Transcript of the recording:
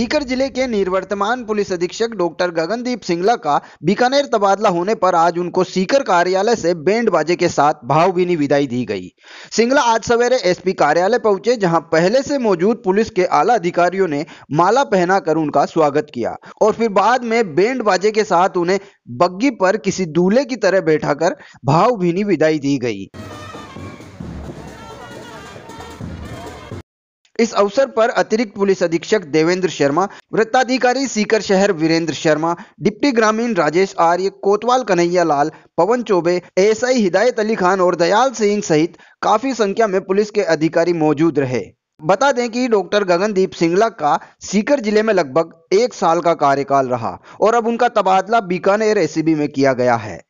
सीकर जिले के निर्वर्तमान पुलिस अधीक्षक डॉक्टर गगनदीप सिंगला का बीकानेर तबादला होने पर आज उनको सीकर कार्यालय से बैंड बाजे के साथ भावभीनी विदाई दी गई सिंगला आज सवेरे एसपी कार्यालय पहुंचे जहां पहले से मौजूद पुलिस के आला अधिकारियों ने माला पहनाकर उनका स्वागत किया और फिर बाद में बैंड बाजे के साथ उन्हें बग्गी पर किसी दूल्हे की तरह कर भावभीनी विदाई दी गई इस अवसर पर अतिरिक्त पुलिस अधीक्षक देवेंद्र शर्मा वृत्ताधिकारी सीकर शहर वीरेंद्र शर्मा डिप्टी ग्रामीण राजेश आर्य कोतवाल कन्हैया लाल पवन चौबे एएसआई हिदायत अली खान और दयाल सिंह सहित काफी संख्या में पुलिस के अधिकारी मौजूद रहे बता दें कि डॉक्टर गगनदीप सिंगला का सीकर जिले में लगभग एक साल का कार्यकाल रहा और अब उनका तबादला बीकानेर एसीबी में किया गया है